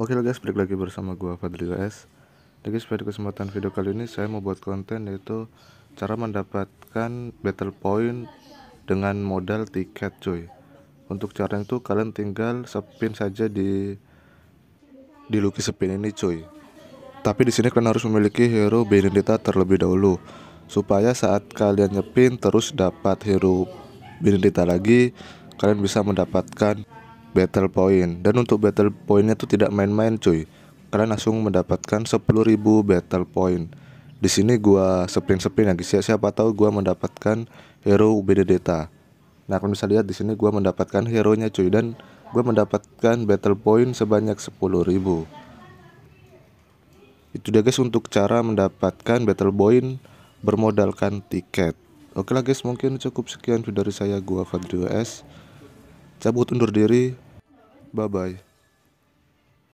Oke lo guys, balik lagi bersama gue Fadli S. Lagi kesempatan video kali ini saya mau buat konten yaitu cara mendapatkan battle point dengan modal tiket cuy. Untuk cara itu kalian tinggal spin saja di di Lucky spin ini cuy. Tapi di sini kalian harus memiliki hero Benedita terlebih dahulu supaya saat kalian nyepin terus dapat hero Benedita lagi kalian bisa mendapatkan battle point dan untuk battle pointnya tuh tidak main-main cuy kalian langsung mendapatkan 10.000 battle point di sini gua sprint-sprint ya siapa tahu gua mendapatkan hero UBD Data nah kalian bisa lihat di sini gua mendapatkan hero nya cuy dan gua mendapatkan battle point sebanyak 10.000 itu dia guys untuk cara mendapatkan battle point bermodalkan tiket oke lah guys mungkin cukup sekian video dari saya gua Fadrio S cabut undur diri bye bye